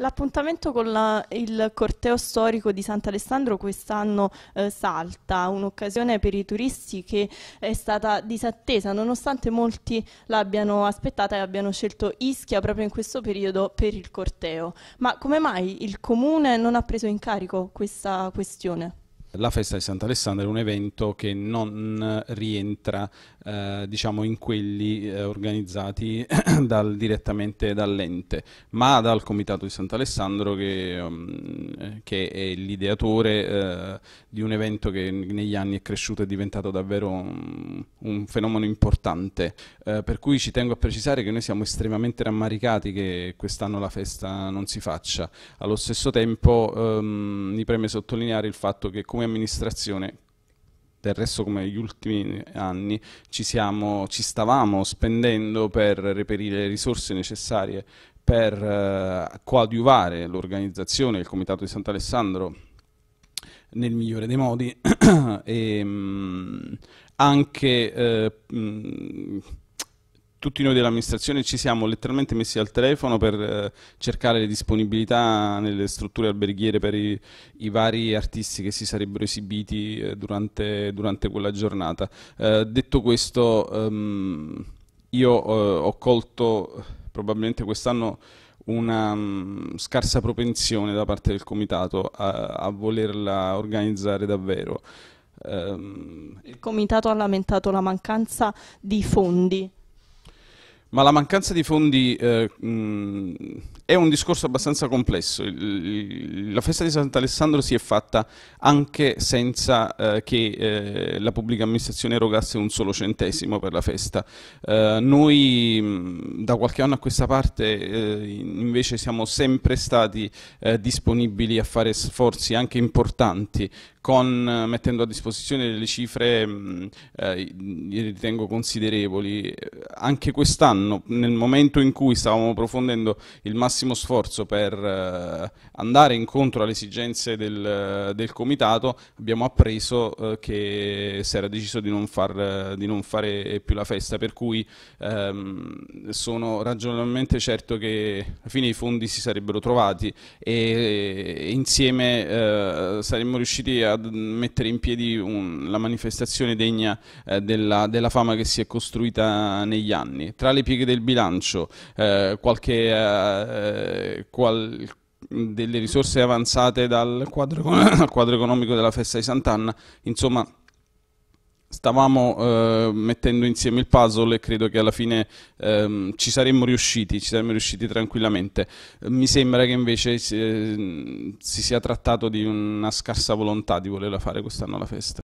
L'appuntamento con la, il corteo storico di Sant'Alessandro quest'anno eh, salta, un'occasione per i turisti che è stata disattesa nonostante molti l'abbiano aspettata e abbiano scelto Ischia proprio in questo periodo per il corteo. Ma come mai il Comune non ha preso in carico questa questione? La festa di Sant'Alessandro è un evento che non rientra eh, diciamo in quelli eh, organizzati dal, direttamente dall'ente, ma dal Comitato di Sant'Alessandro che, um, che, è l'ideatore eh, di un evento che negli anni è cresciuto e è diventato davvero un, mm, un fenomeno importante. Eh, per cui ci tengo a precisare che noi siamo estremamente rammaricati che quest'anno la festa non si faccia. Allo stesso tempo ehm, mi preme sottolineare il fatto che comunque come amministrazione del resto come negli ultimi anni ci, siamo, ci stavamo spendendo per reperire le risorse necessarie per eh, coadiuvare l'organizzazione, il Comitato di Sant'Alessandro nel migliore dei modi e mh, ehm, anche eh, mh, tutti noi dell'amministrazione ci siamo letteralmente messi al telefono per eh, cercare le disponibilità nelle strutture alberghiere per i, i vari artisti che si sarebbero esibiti eh, durante, durante, quella giornata. Eh, detto questo, ehm, io eh, ho colto eh, probabilmente quest'anno una um, scarsa propensione da parte del comitato a, a volerla organizzare davvero. Ehm, Il comitato ha lamentato la mancanza di fondi ma la mancanza di fondi eh, è un discorso abbastanza complesso. la festa di Sant'Alessandro si è fatta anche senza eh, che eh, la pubblica amministrazione erogasse un solo centesimo per la festa. Eh, noi da qualche anno a questa parte eh, invece siamo sempre stati eh, disponibili a fare sforzi anche importanti con, mettendo a disposizione delle cifre che mh, ritengo considerevoli. Anche quest'anno anno, nel momento in cui stavamo approfondendo il massimo sforzo per eh, andare incontro alle esigenze del, eh, del comitato, abbiamo appreso eh, che si era deciso di non, far, eh, di non, fare più la festa, per cui ehm, sono ragionalmente certo che alla fine i fondi si sarebbero trovati e, e insieme eh, saremmo riusciti a mettere in piedi un, la manifestazione degna eh, della, della fama che si è costruita negli anni. Tra le pieghe del bilancio, eh, qualche, eh, eh, qual, delle risorse avanzate dal quadro, dal quadro economico della festa di Sant'Anna, insomma stavamo eh, mettendo insieme il puzzle e credo che alla fine ehm, ci saremmo riusciti, ci saremmo riusciti tranquillamente. Mi sembra che invece si, eh, si sia trattato di una scarsa volontà di volerla fare quest'anno la festa.